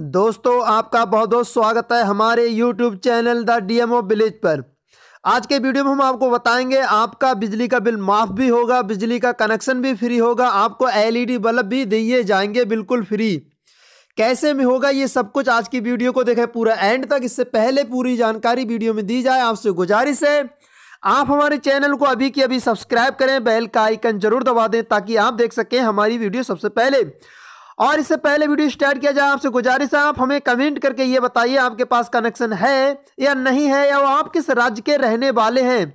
दोस्तों आपका बहुत बहुत स्वागत है हमारे YouTube channel the DMO village पर आज के वीडियो में हम आपको बताएंगे आपका बिजली का बिल माफ़ भी होगा बिजली का कनेक्शन भी फ्री होगा आपको एलईडी बल्ब भी दिए जाएंगे बिल्कुल फ्री कैसे में होगा ये सब कुछ आज की वीडियो को देखें पूरा एंड तक इससे पहले पूरी जानकारी वीडियो में दी जाए आपसे गुजारिश है आप हमारे चैनल को अभी की अभी सब्सक्राइब करें बेल का आइकन जरूर दबा दें ताकि आप देख सकें हमारी वीडियो सबसे पहले और इससे पहले वीडियो स्टार्ट किया जाए आपसे गुजारिश है आप हमें कमेंट करके ये बताइए आपके पास कनेक्शन है या नहीं है या वो आप किस राज्य के रहने वाले हैं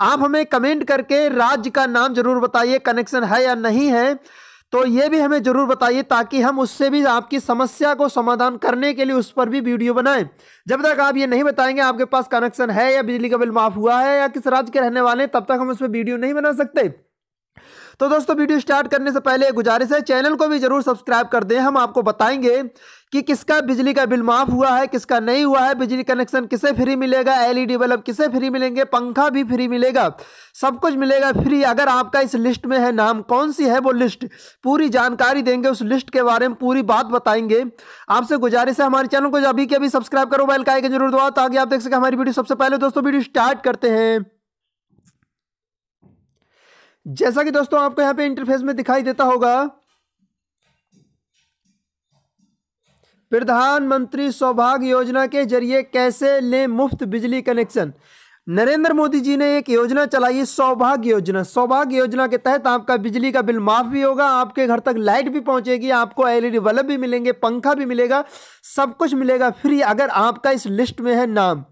आप हमें कमेंट करके राज्य का नाम जरूर बताइए कनेक्शन है या नहीं है तो ये भी हमें ज़रूर बताइए ताकि हम उससे भी आपकी समस्या को समाधान करने के लिए उस पर भी वीडियो बनाएं जब तक आप ये नहीं बताएंगे आपके पास कनेक्शन है या बिजली का बिल माफ़ हुआ है या किस राज्य के रहने वाले हैं तब तक हम उस पर वीडियो नहीं बना सकते तो दोस्तों वीडियो स्टार्ट करने से पहले गुजारिश है चैनल को भी जरूर सब्सक्राइब कर दें हम आपको बताएंगे कि किसका बिजली का बिल माफ़ हुआ है किसका नहीं हुआ है बिजली कनेक्शन किसे फ्री मिलेगा एलईडी बल्ब किसे फ्री मिलेंगे पंखा भी फ्री मिलेगा सब कुछ मिलेगा फ्री अगर आपका इस लिस्ट में है नाम कौन सी है वो लिस्ट पूरी जानकारी देंगे उस लिस्ट के बारे में पूरी बात बताएंगे आपसे गुजारिश है हमारे चैनल को अभी के अभी सब्सक्राइब करो बेल का आइकन जरूर दबाओ ताकि आप देख सकें हमारी वीडियो सबसे पहले दोस्तों वीडियो स्टार्ट करते हैं जैसा कि दोस्तों आपको यहाँ पे इंटरफेस में दिखाई देता होगा प्रधानमंत्री सौभाग्य योजना के जरिए कैसे लें मुफ्त बिजली कनेक्शन नरेंद्र मोदी जी ने एक योजना चलाई सौभाग्य योजना सौभाग्य योजना के तहत आपका बिजली का बिल माफ भी होगा आपके घर तक लाइट भी पहुंचेगी आपको एलईडी बल्ब भी मिलेंगे पंखा भी मिलेगा सब कुछ मिलेगा फ्री अगर आपका इस लिस्ट में है नाम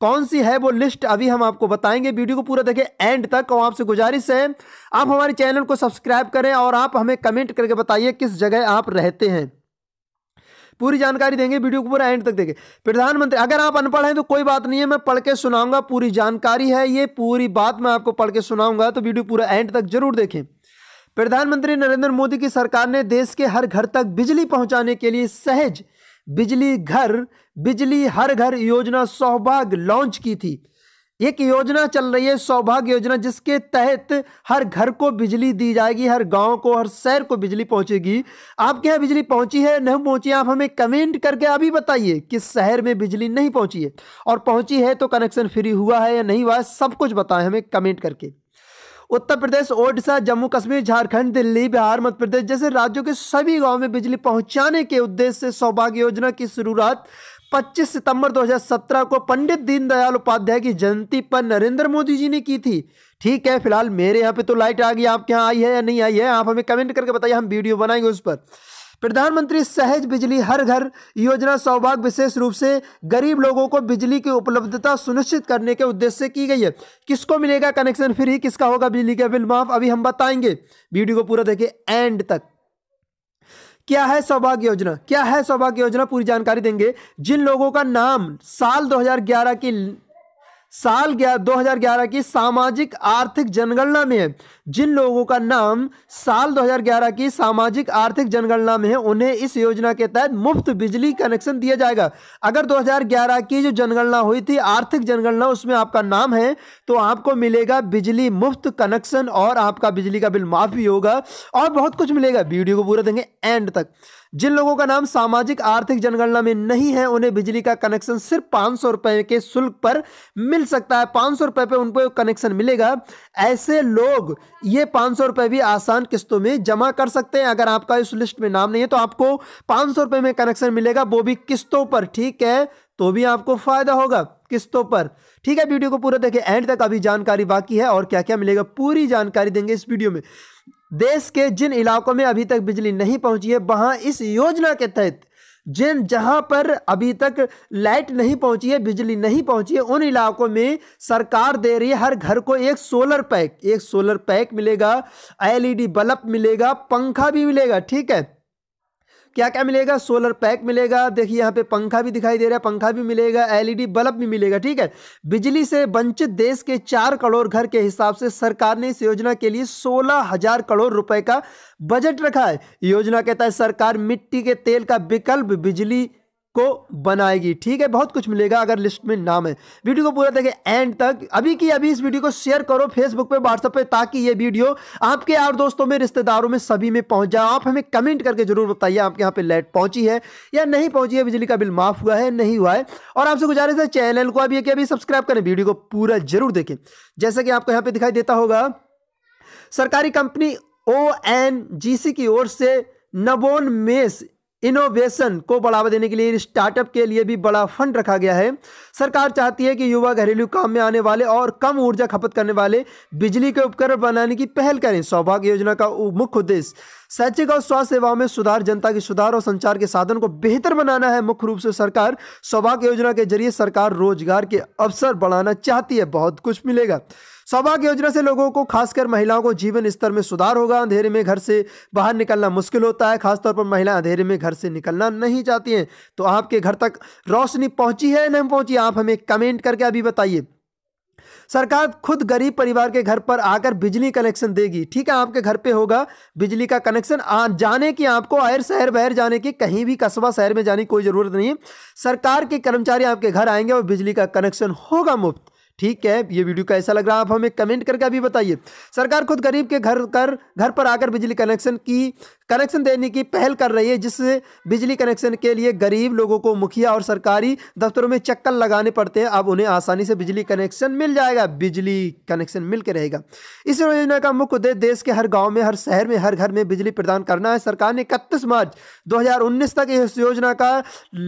कौन सी है वो लिस्ट अभी हम आपको बताएंगे वीडियो को पूरा देखें एंड तक और आपसे गुजारिश है आप हमारे चैनल को सब्सक्राइब करें और आप हमें कमेंट करके बताइए किस जगह आप रहते हैं पूरी जानकारी देंगे वीडियो को पूरा एंड तक देखें प्रधानमंत्री अगर आप अनपढ़ हैं तो कोई बात नहीं है मैं पढ़ के सुनाऊंगा पूरी जानकारी है ये पूरी बात मैं आपको पढ़ के सुनाऊंगा तो वीडियो पूरा एंड तक जरूर देखें प्रधानमंत्री नरेंद्र मोदी की सरकार ने देश के हर घर तक बिजली पहुंचाने के लिए सहज बिजली घर बिजली हर घर योजना सौभाग्य लॉन्च की थी एक योजना चल रही है सौभाग्य योजना जिसके तहत हर घर को बिजली दी जाएगी हर गांव को हर शहर को बिजली पहुंचेगी आपके यहाँ बिजली पहुंची है नहीं पहुंची आप हमें कमेंट करके अभी बताइए किस शहर में बिजली नहीं पहुंची है और पहुंची है तो कनेक्शन फ्री हुआ है या नहीं हुआ है सब कुछ बताएं हमें कमेंट करके उत्तर प्रदेश ओडिशा जम्मू कश्मीर झारखंड दिल्ली बिहार मध्य प्रदेश जैसे राज्यों के सभी गाँव में बिजली पहुँचाने के उद्देश्य से सौभाग्य योजना की शुरुआत 25 सितंबर 2017 को पंडित दीनदयाल उपाध्याय की जयंती पर नरेंद्र मोदी जी ने की थी ठीक है फिलहाल मेरे यहाँ पे तो लाइट आ गई आपके यहाँ आई है या नहीं आई है आप हमें कमेंट करके बताइए हम वीडियो बनाएंगे उस पर प्रधानमंत्री सहज बिजली हर घर योजना सौभाग्य विशेष रूप से गरीब लोगों को बिजली की उपलब्धता सुनिश्चित करने के उद्देश्य से की गई है किसको मिलेगा कनेक्शन फ्री किसका होगा बिजली का बिल माफ अभी हम बताएंगे वीडियो को पूरा देखिए एंड तक क्या है सौभाग्य योजना क्या है सौभाग्य योजना पूरी जानकारी देंगे जिन लोगों का नाम साल 2011 की साल ग्यारह की सामाजिक आर्थिक जनगणना में जिन लोगों का नाम साल 2011 की सामाजिक आर्थिक जनगणना में है उन्हें इस योजना के तहत मुफ्त बिजली कनेक्शन दिया जाएगा अगर 2011 की जो जनगणना हुई थी आर्थिक जनगणना उसमें आपका नाम है तो आपको मिलेगा बिजली मुफ्त कनेक्शन और आपका बिजली का बिल माफ भी होगा और बहुत कुछ मिलेगा वीडियो को पूरा देंगे एंड तक जिन लोगों का नाम सामाजिक आर्थिक जनगणना में नहीं है उन्हें बिजली का कनेक्शन सिर्फ पाँच सौ रुपए के शुल्क पर मिल सकता है पाँच सौ रुपए पर उनको कनेक्शन मिलेगा ऐसे लोग ये पाँच सौ रुपए भी आसान किस्तों में जमा कर सकते हैं अगर आपका इस लिस्ट में नाम नहीं है तो आपको पाँच सौ रुपए में कनेक्शन मिलेगा वो भी किस्तों पर ठीक है तो भी आपको फ़ायदा होगा किस्तों पर ठीक है वीडियो को पूरा देखें एंड तक अभी जानकारी बाकी है और क्या क्या मिलेगा पूरी जानकारी देंगे इस वीडियो में देश के जिन इलाकों में अभी तक बिजली नहीं पहुंची है वहां इस योजना के तहत जिन जहां पर अभी तक लाइट नहीं पहुंची है बिजली नहीं पहुंची है उन इलाकों में सरकार दे रही है हर घर को एक सोलर पैक एक सोलर पैक मिलेगा एलईडी बल्ब मिलेगा पंखा भी मिलेगा ठीक है क्या क्या मिलेगा सोलर पैक मिलेगा देखिए यहाँ पे पंखा भी दिखाई दे रहा है पंखा भी मिलेगा एलईडी बल्ब e भी मिलेगा ठीक है बिजली से वंचित देश के चार करोड़ घर के हिसाब से सरकार ने इस योजना के लिए सोलह हजार करोड़ रुपए का बजट रखा है योजना के तहत सरकार मिट्टी के तेल का विकल्प बिजली को बनाएगी ठीक है बहुत कुछ मिलेगा अगर लिस्ट में नाम है वीडियो को पूरा देखें एंड तक अभी की अभी इस वीडियो को शेयर करो फेसबुक पे व्हाट्सएप पे ताकि ये वीडियो आपके यार दोस्तों में रिश्तेदारों में सभी में पहुंच जाए आप हमें कमेंट करके जरूर बताइए आपके यहाँ पे लाइट पहुंची है या नहीं पहुंची है बिजली का बिल माफ हुआ है नहीं हुआ है और आपसे गुजारिश है चैनल को अभी अभी सब्सक्राइब करें वीडियो को पूरा जरूर देखें जैसा कि आपको यहाँ पे दिखाई देता होगा सरकारी कंपनी ओ एन जी सी की ओर से नबोन मेस इनोवेशन को बढ़ावा देने के लिए स्टार्टअप के लिए भी बड़ा फंड रखा गया है सरकार चाहती है कि युवा घरेलू काम में आने वाले और कम ऊर्जा खपत करने वाले बिजली के उपकरण बनाने की पहल करें सौभाग्य योजना का मुख्य उद्देश्य शैक्षिक और स्वास्थ्य सेवाओं में सुधार जनता की सुधार और संचार के साधन को बेहतर बनाना है मुख्य रूप से सरकार सौभाग्य योजना के जरिए सरकार रोजगार के अवसर बढ़ाना चाहती है बहुत कुछ मिलेगा सौभाग्य योजना से लोगों को खासकर महिलाओं को जीवन स्तर में सुधार होगा अंधेरे में घर से बाहर निकलना मुश्किल होता है खासतौर पर महिलाएं अंधेरे में घर से निकलना नहीं चाहती हैं तो आपके घर तक रोशनी पहुंची है या नहीं पहुंची आप हमें कमेंट करके अभी बताइए सरकार खुद गरीब परिवार के घर पर आकर बिजली कनेक्शन देगी ठीक है आपके घर पे होगा बिजली का कनेक्शन जाने की आपको आयर शहर बहर जाने की कहीं भी कस्बा शहर में जाने की कोई ज़रूरत नहीं है सरकार के कर्मचारी आपके घर आएंगे और बिजली का कनेक्शन होगा मुफ्त ठीक है ये वीडियो कैसा लग रहा है आप हमें कमेंट करके अभी बताइए सरकार खुद गरीब के घर कर घर पर आकर बिजली कनेक्शन की कनेक्शन देने की पहल कर रही है जिससे बिजली कनेक्शन के लिए गरीब लोगों को मुखिया और सरकारी दफ्तरों में चक्कर लगाने पड़ते हैं अब उन्हें आसानी से बिजली कनेक्शन मिल जाएगा बिजली कनेक्शन मिल के रहेगा इस योजना का मुख्य उद्देश्य देश के हर गाँव में हर शहर में हर घर में बिजली प्रदान करना है सरकार ने इकतीस मार्च दो तक इस योजना का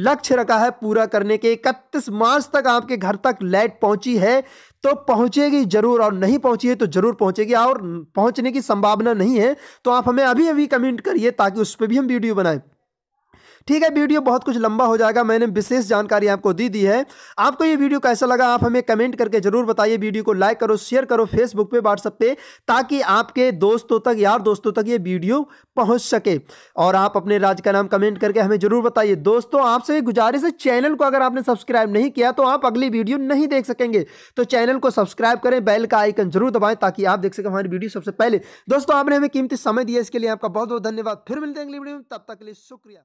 लक्ष्य रखा है पूरा करने के इकतीस मार्च तक आपके घर तक लाइट पहुंची है तो पहुंचेगी जरूर और नहीं पहुंची है तो जरूर पहुंचेगी और पहुंचने की संभावना नहीं है तो आप हमें अभी अभी कमेंट करिए ताकि उस पर भी हम वीडियो बनाएं ठीक है वीडियो बहुत कुछ लंबा हो जाएगा मैंने विशेष जानकारी आपको दी दी है आपको ये वीडियो कैसा लगा आप हमें कमेंट करके जरूर बताइए वीडियो को लाइक करो शेयर करो फेसबुक पे व्हाट्सअप पे ताकि आपके दोस्तों तक यार दोस्तों तक ये वीडियो पहुंच सके और आप अपने राज्य का नाम कमेंट करके हमें जरूर बताइए दोस्तों आपसे गुजारिश है चैनल को अगर आपने सब्सक्राइब नहीं किया तो आप अगली वीडियो नहीं देख सकेंगे तो चैनल को सब्सक्राइब करें बैल का आइकन जरूर दबाएं ताकि आप देख सकें हमारी वीडियो सबसे पहले दोस्तों आपने हमें कीमती समय दिया इसके लिए आपका बहुत बहुत धन्यवाद फिर मिलते हैं अगली वीडियो में तब तक के लिए शुक्रिया